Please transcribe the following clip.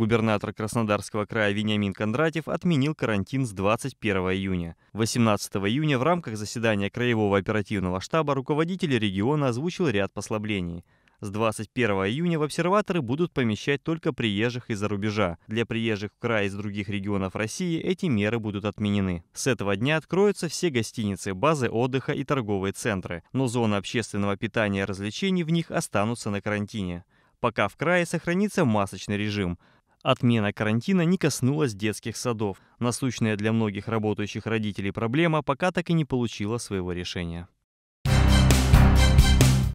губернатор Краснодарского края Вениамин Кондратьев отменил карантин с 21 июня. 18 июня в рамках заседания Краевого оперативного штаба руководители региона озвучил ряд послаблений. С 21 июня в обсерваторы будут помещать только приезжих из-за рубежа. Для приезжих в край из других регионов России эти меры будут отменены. С этого дня откроются все гостиницы, базы отдыха и торговые центры, но зоны общественного питания и развлечений в них останутся на карантине. Пока в крае сохранится масочный режим – Отмена карантина не коснулась детских садов. Насущная для многих работающих родителей проблема пока так и не получила своего решения.